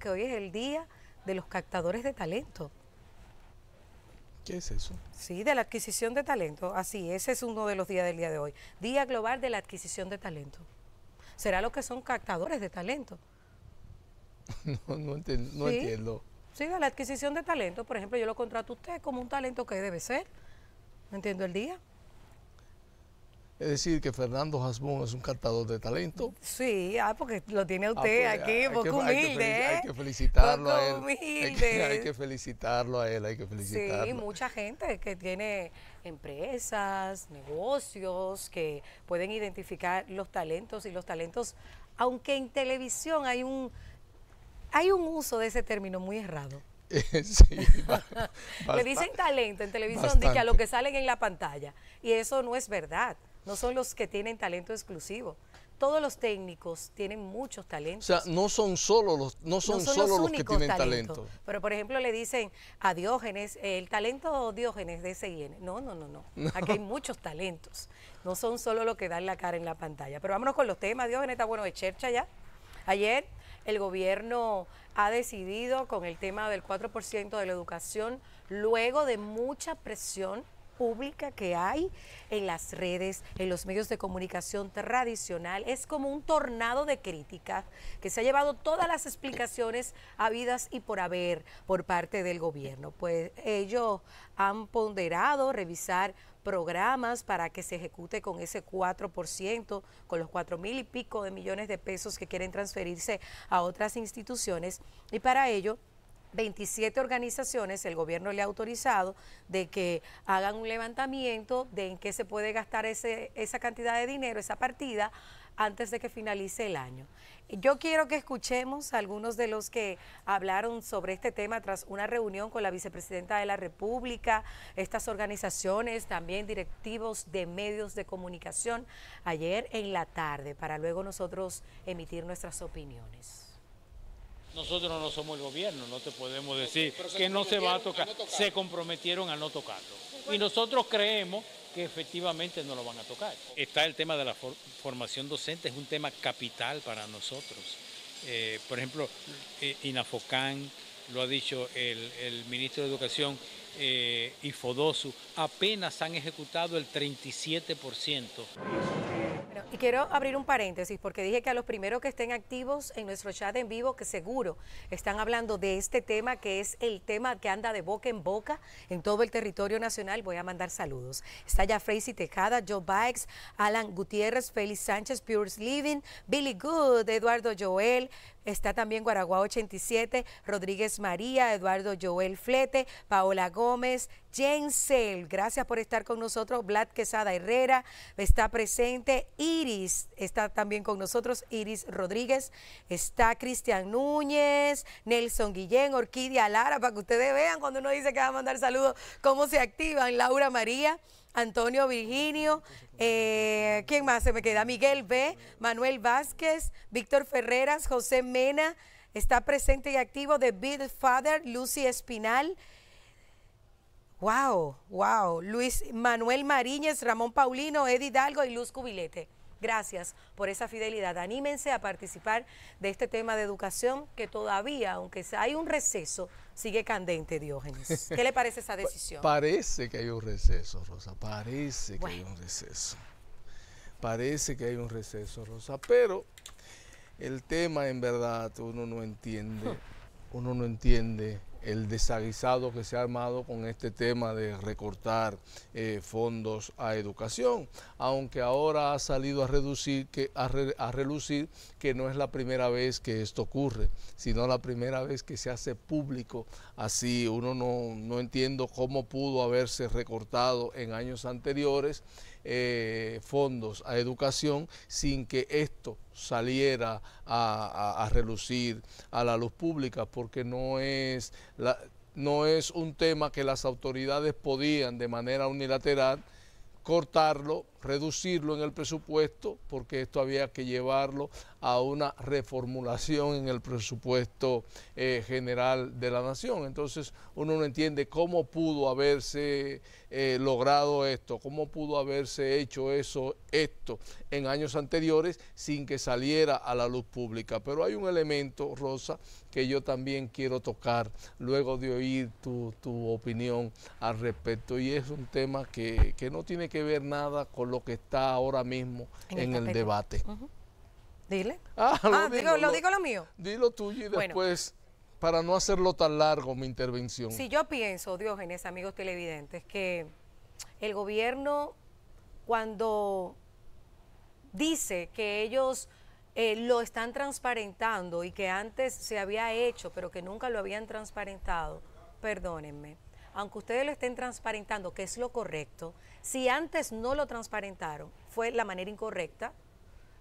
que hoy es el día de los captadores de talento. ¿Qué es eso? Sí, de la adquisición de talento. Así, ese es uno de los días del día de hoy. Día Global de la Adquisición de Talento. Será lo que son captadores de talento. no, entiendo, entiendo. Sí, de la adquisición de talento. Por ejemplo, yo lo contrato a usted como un talento que debe ser. No entiendo el día. Es decir, que Fernando Jasmón es un cantador de talento. Sí, ah, porque lo tiene ah, usted pues, aquí, hay poco pues, ¿eh? pues, humilde. Hay que, felicitarlo a él. Hay que, felicitarlo a él, hay que felicitarlo. Sí, mucha gente que tiene empresas, negocios, que pueden identificar los talentos y los talentos, aunque en televisión hay un, hay un uso de ese término muy errado. sí, Le dicen talento en televisión, dice a lo que salen en la pantalla. Y eso no es verdad no son los que tienen talento exclusivo. Todos los técnicos tienen muchos talentos. O sea, no son solo los, no son, solo los, que tienen talento. Pero, por ejemplo, le dicen a Diógenes, el talento Diógenes de ese No, no, no, no, no. Aquí hay muchos talentos. No son solo los que dan la cara en la pantalla. Pero vámonos con los temas. Diógenes está bueno de chercha ya. Ayer el gobierno ha decidido con el tema del 4% de la educación, luego de mucha presión pública que hay en las redes, en los medios de comunicación tradicional. Es como un tornado de crítica que se ha llevado todas las explicaciones habidas y por haber por parte del gobierno. Pues ellos han ponderado revisar programas para que se ejecute con ese 4%, con los cuatro mil y pico de millones de pesos que quieren transferirse a otras instituciones. Y para ello 27 organizaciones el gobierno le ha autorizado de que hagan un levantamiento de en qué se puede gastar ese, esa cantidad de dinero, esa partida, antes de que finalice el año. Yo quiero que escuchemos a algunos de los que hablaron sobre este tema tras una reunión con la vicepresidenta de la República, estas organizaciones, también directivos de medios de comunicación, ayer en la tarde, para luego nosotros emitir nuestras opiniones. Nosotros no somos el gobierno, no te podemos decir que no se va a tocar. Se comprometieron a no tocarlo. Y nosotros creemos que efectivamente no lo van a tocar. Está el tema de la formación docente, es un tema capital para nosotros. Eh, por ejemplo, eh, Inafocan, lo ha dicho el, ministro de Educación y eh, Fodosu, apenas han ejecutado el 37% y quiero abrir un paréntesis porque dije que a los primeros que estén activos en nuestro chat en vivo, que seguro están hablando de este tema, que es el tema que anda de boca en boca en todo el territorio nacional, voy a mandar saludos. Está ya Fracy Tejada, Joe Bikes, Alan Gutiérrez, Félix Sánchez, Pure Living, Billy Good, Eduardo Joel, Está también Guaragua 87, Rodríguez María, Eduardo Joel Flete, Paola Gómez, Jensel, gracias por estar con nosotros. Vlad Quesada Herrera está presente. Iris está también con nosotros. Iris Rodríguez. Está Cristian Núñez, Nelson Guillén, Orquídea Lara, para que ustedes vean cuando uno dice que va a mandar saludos, cómo se activan. Laura María. Antonio Virginio, eh, ¿quién más se me queda? Miguel B., Manuel Vázquez, Víctor Ferreras, José Mena, está presente y activo de Big Father, Lucy Espinal. Wow, wow. Luis Manuel Mariñez, Ramón Paulino, Ed Hidalgo y Luz Cubilete. Gracias por esa fidelidad. Anímense a participar de este tema de educación que todavía, aunque hay un receso, sigue candente, Diógenes. ¿Qué le parece esa pues, decisión? Parece que hay un receso, Rosa, parece que hay un receso. Parece que hay un receso, Rosa, pero el tema en verdad uno no entiende, uno no entiende el desaguisado que se ha armado con este tema de recortar eh, fondos a educación, aunque ahora ha salido a, reducir que, a, relucir que no es la primera vez que esto ocurre, sino la primera vez que se hace público así. Uno no, no entiendo cómo pudo haberse recortado en años anteriores eh, fondos a educación sin que esto saliera a, relucir a la luz pública, porque no es, no es un tema que las autoridades podían de manera unilateral cortarlo, reducirlo en el presupuesto, porque esto había que llevarlo a una reformulación en el presupuesto eh, general de la nación. Entonces uno no entiende cómo pudo haberse eh, logrado esto, cómo pudo haberse hecho eso, esto en años anteriores sin que saliera a la luz pública. Pero hay un elemento, Rosa, que yo también quiero tocar luego de oír tu, tu opinión al respecto y es un tema que, no tiene que ver nada con lo que está ahora mismo en, este el debate. Dile. Ah, ah lo, digo, lo, mío. Dilo tuyo y después, para no hacerlo tan largo mi intervención. Si yo pienso, Diógenes, amigos televidentes, que el gobierno cuando dice que ellos eh, lo están transparentando y que antes se había hecho, pero que nunca lo habían transparentado, perdónenme, aunque ustedes lo estén transparentando, que es lo correcto, si antes no lo transparentaron, fue la manera incorrecta,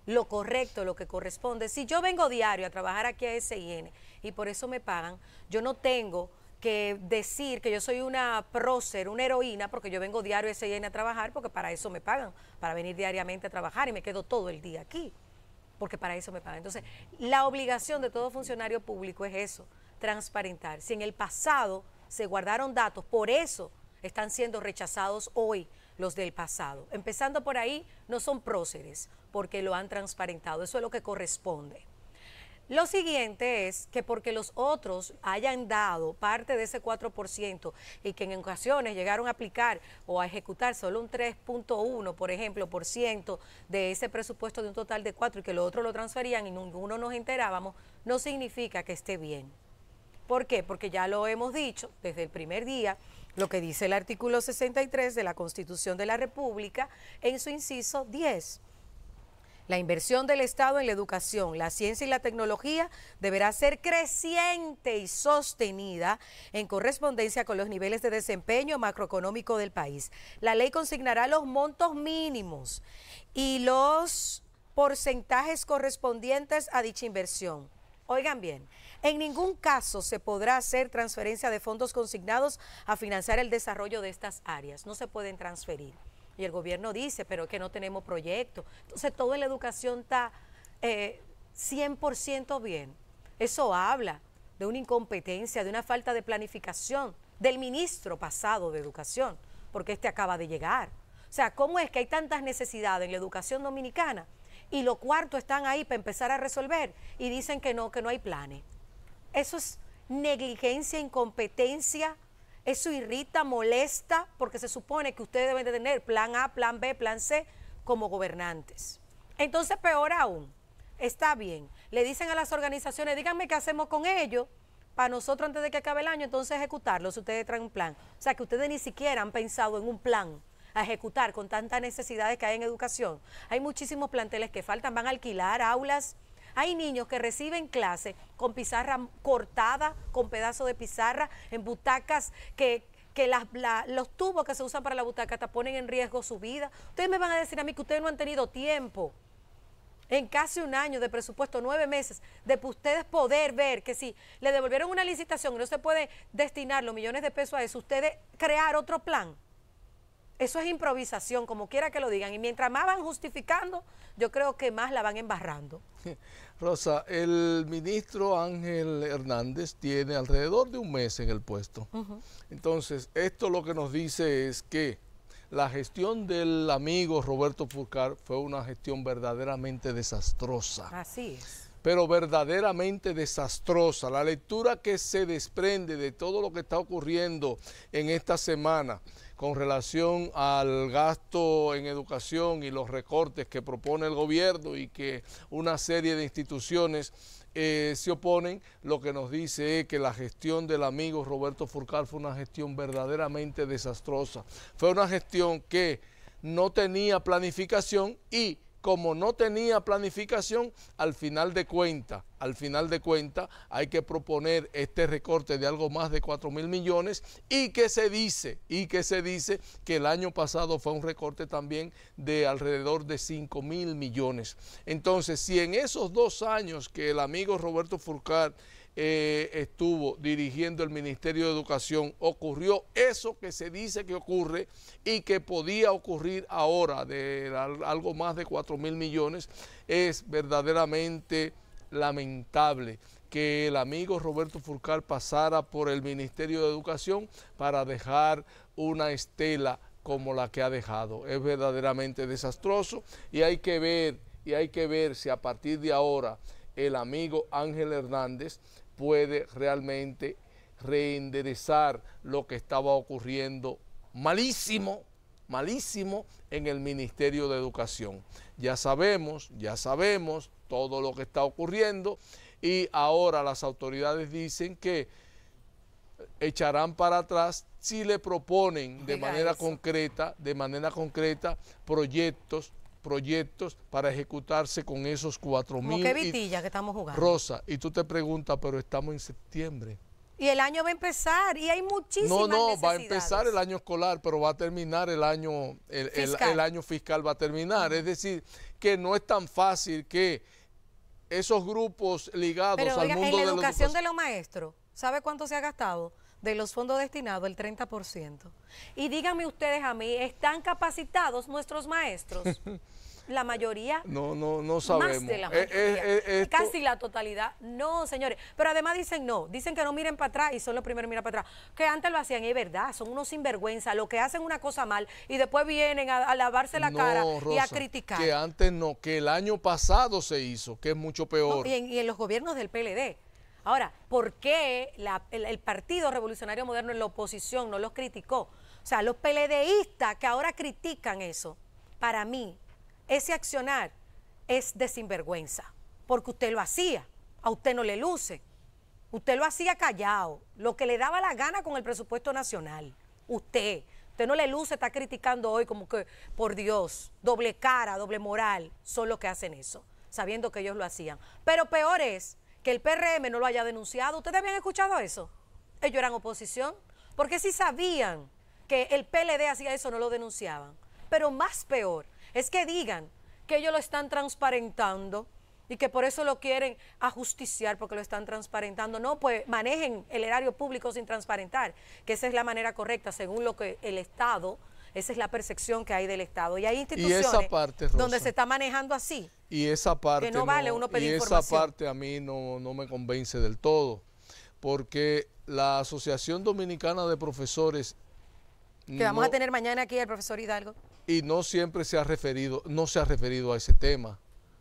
lo correcto, lo que corresponde. Si yo vengo diario a trabajar aquí a SIN y por eso me pagan, yo no tengo que decir que yo soy una prócer, una heroína, porque yo vengo diario a SIN a trabajar, porque para eso me pagan, para venir diariamente a trabajar y me quedo todo el día aquí, porque para eso me pagan. Entonces, la obligación de todo funcionario público es eso, transparentar. Si en el pasado se guardaron datos, por eso están siendo rechazados hoy los del pasado. Empezando por ahí, no son próceres porque lo han transparentado, eso es lo que corresponde. Lo siguiente es que porque los otros hayan dado parte de ese 4% y que en ocasiones llegaron a aplicar o a ejecutar solo un 3.1, por ejemplo, por ciento de ese presupuesto de un total de 4 y que los otros lo transferían y ninguno nos enterábamos, no significa que esté bien. ¿Por qué? Porque ya lo hemos dicho desde el primer día lo que dice el artículo 63 de la Constitución de la República en su inciso 10. La inversión del Estado en la educación, la ciencia y la tecnología deberá ser creciente y sostenida en correspondencia con los niveles de desempeño macroeconómico del país. La ley consignará los montos mínimos y los porcentajes correspondientes a dicha inversión. Oigan bien, en ningún caso se podrá hacer transferencia de fondos consignados a financiar el desarrollo de estas áreas. No se pueden transferir. Y el gobierno dice, pero es que no tenemos proyecto. Entonces, todo en la educación está 100% eh, bien. Eso habla de una incompetencia, de una falta de planificación del ministro pasado de educación, porque este acaba de llegar. O sea, ¿cómo es que hay tantas necesidades en la educación dominicana y los cuartos están ahí para empezar a resolver y dicen que no, que no hay planes. Eso es negligencia, incompetencia, eso irrita, molesta, porque se supone que ustedes deben de tener plan A, plan B, plan C como gobernantes. Entonces, peor aún, está bien, le dicen a las organizaciones, díganme qué hacemos con ellos para nosotros antes de que acabe el año, entonces ejecutarlo si ustedes traen un plan. O sea, que ustedes ni siquiera han pensado en un plan a ejecutar con tantas necesidades que hay en educación. Hay muchísimos planteles que faltan, van a alquilar aulas. Hay niños que reciben clase con pizarra cortada, con pedazo de pizarra, en butacas que, que los tubos que se usan para la butaca te ponen en riesgo su vida. Ustedes me van a decir a mí que ustedes no han tenido tiempo en casi un año de presupuesto, nueve meses, de ustedes poder ver que si le devolvieron una licitación y no se puede destinar los millones de pesos a eso, ustedes crear otro plan. Eso es improvisación, como quiera que lo digan. Y mientras más van justificando, yo creo que más la van embarrando. Rosa, el ministro Ángel Hernández tiene alrededor de un mes en el puesto. Entonces, esto lo que nos dice es que la gestión del amigo Roberto Furcar fue una gestión verdaderamente desastrosa. Así es pero verdaderamente desastrosa. La lectura que se desprende de todo lo que está ocurriendo en esta semana con relación al gasto en educación y los recortes que propone el gobierno y que una serie de instituciones eh, se oponen, lo que nos dice es que la gestión del amigo Roberto Furcal fue una gestión verdaderamente desastrosa. Fue una gestión que no tenía planificación y como no tenía planificación, al final de cuenta, al final de cuenta hay que proponer este recorte de algo más de 4 mil millones y que se dice, y que se dice que el año pasado fue un recorte también de alrededor de 5 mil millones. Entonces, si en esos dos años que el amigo Roberto Furcar eh, estuvo dirigiendo el Ministerio de Educación, ocurrió eso que se dice que ocurre y que podía ocurrir ahora de algo más de 4 mil millones, es verdaderamente lamentable que el amigo Roberto Furcal pasara por el Ministerio de Educación para dejar una estela como la que ha dejado. Es verdaderamente desastroso y hay que ver, y hay que ver si a partir de ahora el amigo Ángel Hernández puede realmente reenderezar lo que estaba ocurriendo malísimo, malísimo en el Ministerio de Educación. Ya sabemos, ya sabemos todo lo que está ocurriendo y ahora las autoridades dicen que echarán para atrás si le proponen de manera concreta, de manera concreta proyectos proyectos para ejecutarse con esos cuatro mil. qué vitilla que estamos jugando. Rosa, y tú te preguntas, pero estamos en septiembre. Y el año va a empezar y hay muchísimas No, no, va a empezar el año escolar, pero va a terminar el año, el, año fiscal va a terminar. Es decir, que no es tan fácil que esos grupos ligados a al mundo en de, la educación, de los maestros, ¿sabe cuánto se ha gastado? de los fondos destinados, el 30%. Y díganme ustedes a mí, ¿están capacitados nuestros maestros? la mayoría. No, no, no sabemos. Más de la eh, mayoría, eh, eh, Casi la totalidad. No, señores. Pero además dicen no. Dicen que no miren para atrás y son los primeros a mirar para atrás. Que antes lo hacían es verdad. Son unos sinvergüenza. Lo que hacen una cosa mal y después vienen a, lavarse la cara y a criticar. Que antes no, que el año pasado se hizo, que es mucho peor. y en los gobiernos del PLD Ahora, ¿por qué el, Partido Revolucionario Moderno en la oposición no los criticó? O sea, los peledeístas que ahora critican eso, para mí, ese accionar es de sinvergüenza, porque usted lo hacía, a usted no le luce, usted lo hacía callado, lo que le daba la gana con el presupuesto nacional, usted. Usted no le luce, está criticando hoy como que, por Dios, doble cara, doble moral, son los que hacen eso, sabiendo que ellos lo hacían. Pero peor es que el PRM no lo haya denunciado. ¿Ustedes habían escuchado eso? Ellos eran oposición, porque si sabían que el PLD hacía eso, no lo denunciaban. Pero más peor es que digan que ellos lo están transparentando y que por eso lo quieren ajusticiar porque lo están transparentando. No, pues manejen el erario público sin transparentar, que esa es la manera correcta según lo que el Estado esa es la percepción que hay del Estado. Y hay instituciones donde se está manejando así. Y esa parte. uno esa parte a mí no, no me convence del todo. Porque la Asociación Dominicana de Profesores. Que vamos a tener mañana aquí el profesor Hidalgo. Y no siempre se ha referido, no se ha referido a ese tema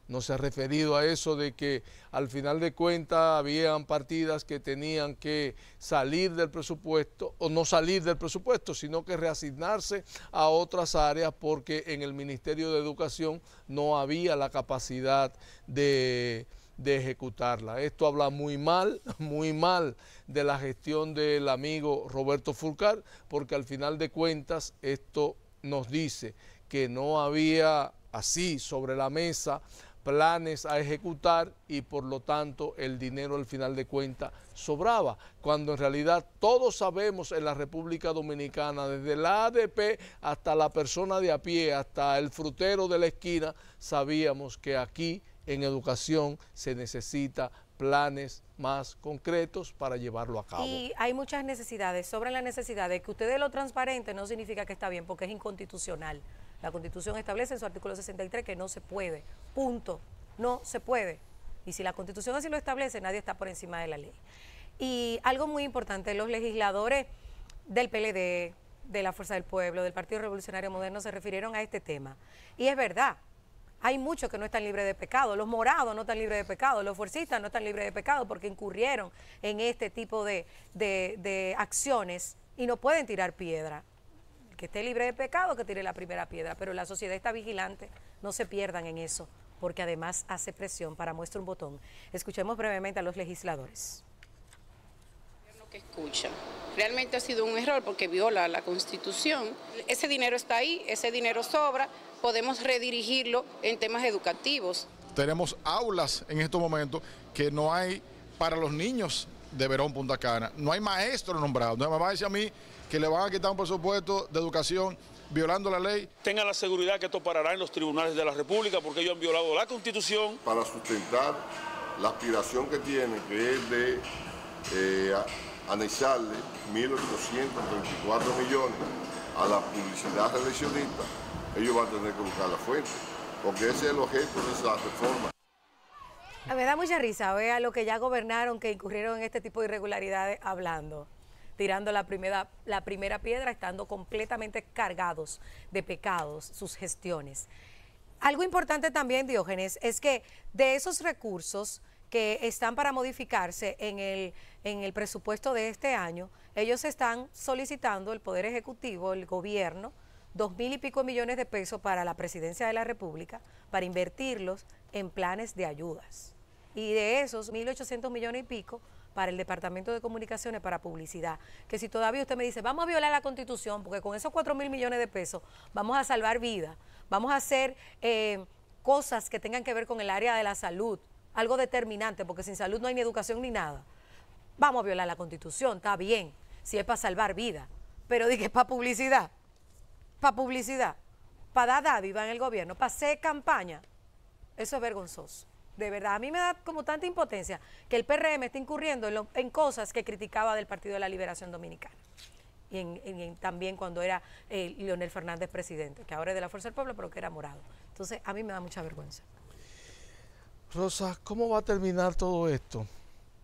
no se ha referido a eso de que al final de cuentas habían partidas que tenían que salir del presupuesto o no salir del presupuesto, sino que reasignarse a otras áreas porque en el Ministerio de Educación no había la capacidad de, de ejecutarla. Esto habla muy mal, muy mal de la gestión del amigo Roberto Fulcar, porque al final de cuentas esto nos dice que no había así sobre la mesa planes a ejecutar y por lo tanto el dinero al final de cuentas sobraba, cuando en realidad todos sabemos en la República Dominicana, desde la ADP hasta la persona de a pie, hasta el frutero de la esquina, sabíamos que aquí en educación se necesita planes más concretos para llevarlo a cabo. Y hay muchas necesidades, sobre necesidad de que ustedes lo transparente no significa que está bien, porque es inconstitucional. La Constitución establece en su artículo 63 que no se puede. Punto. No se puede. Y si la Constitución así lo establece, nadie está por encima de la ley. Y algo muy importante, los legisladores del PLD, de la Fuerza del Pueblo, del Partido Revolucionario Moderno se refirieron a este tema. Y es verdad, hay muchos que no están libres de pecado, los morados no están libres de pecado, los fuercistas no están libres de pecado porque incurrieron en este tipo de, de acciones y no pueden tirar piedra que esté libre de pecado, que tire la primera piedra, pero la sociedad está vigilante, no se pierdan en eso, porque además hace presión para muestra un botón. Escuchemos brevemente a los legisladores. Que escucha. Realmente ha sido un error porque viola la Constitución. Ese dinero está ahí, ese dinero sobra, podemos redirigirlo en temas educativos. Tenemos aulas en estos momentos que no hay para los niños de Verón Punta Cana. No hay maestro nombrado. No hay dice a mí que le van a quitar un presupuesto de educación violando la ley. Tenga la seguridad que esto parará en los tribunales de la República porque ellos han violado la Constitución. Para sustentar la aspiración que tienen, que es de eh, anexarle 1.834 millones a la publicidad reeleccionista, ellos van a tener que buscar la fuente, porque ese es el objeto de esa reforma. Ah, me da mucha risa, vea lo que ya gobernaron, que incurrieron en este tipo de irregularidades hablando tirando la primera, la primera piedra, estando completamente cargados de pecados, sus gestiones. Algo importante también, Diógenes, es que de esos recursos que están para modificarse en el, en el presupuesto de este año, ellos están solicitando el Poder Ejecutivo, el gobierno, dos mil y pico millones de pesos para la presidencia de la República, para invertirlos en planes de ayudas. Y de esos, 1.800 millones y pico para el Departamento de Comunicaciones para publicidad. Que si todavía usted me dice, vamos a violar la Constitución, porque con esos 4 mil millones de pesos vamos a salvar vidas, vamos a hacer eh, cosas que tengan que ver con el área de la salud, algo determinante, porque sin salud no hay ni educación ni nada. Vamos a violar la Constitución, está bien, si es para salvar vidas, pero dije, para publicidad, para publicidad, para dar dádiva en el gobierno, para hacer campaña. Eso es vergonzoso de verdad, a mí me da como tanta impotencia que el PRM está incurriendo en, cosas que criticaba del Partido de la Liberación Dominicana. Y, también cuando era eh, Leonel Fernández presidente, que ahora es de la Fuerza del Pueblo, pero que era morado. Entonces, a mí me da mucha vergüenza. Rosa, ¿cómo va a terminar todo esto?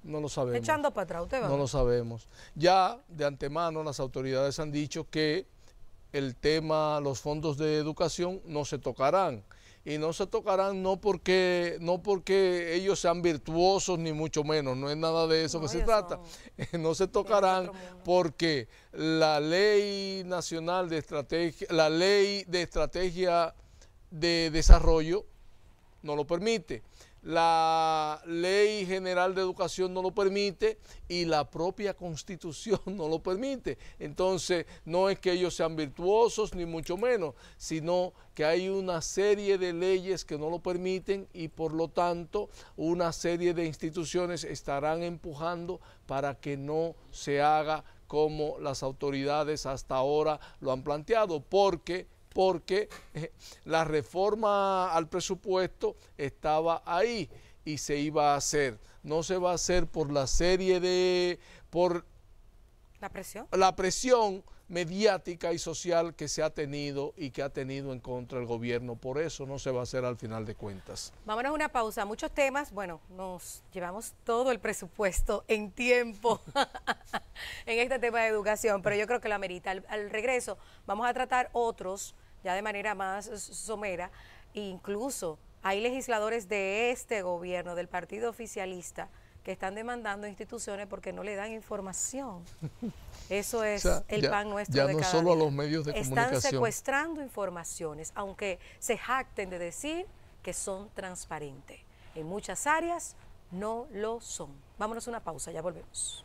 No lo sabemos. Echando para atrás, usted va. No lo sabemos. Ya de antemano las autoridades han dicho que el tema, los fondos de educación no se tocarán y no se tocarán no porque, no porque ellos sean virtuosos ni mucho menos, no es nada de eso que se trata. no se tocarán porque la ley nacional de estrategia, la ley de estrategia de desarrollo no lo permite la ley general de educación no lo permite y la propia constitución no lo permite. Entonces, no es que ellos sean virtuosos, ni mucho menos, sino que hay una serie de leyes que no lo permiten y por lo tanto una serie de instituciones estarán empujando para que no se haga como las autoridades hasta ahora lo han planteado, porque porque eh, la reforma al presupuesto estaba ahí y se iba a hacer. No se va a hacer por la serie de... por la presión. La presión mediática y social que se ha tenido y que ha tenido en contra el gobierno. Por eso no se va a hacer al final de cuentas. Vámonos a una pausa. Muchos temas. Bueno, nos llevamos todo el presupuesto en tiempo en este tema de educación, pero yo creo que lo amerita. Al, al regreso vamos a tratar otros ya de manera más somera, incluso hay legisladores de este gobierno, del partido oficialista, que están demandando instituciones porque no le dan información. Eso es el pan nuestro. Ya no solo a los medios de comunicación. Están secuestrando informaciones, aunque se jacten de decir que son transparentes. En muchas áreas no lo son. Vámonos a una pausa, ya volvemos.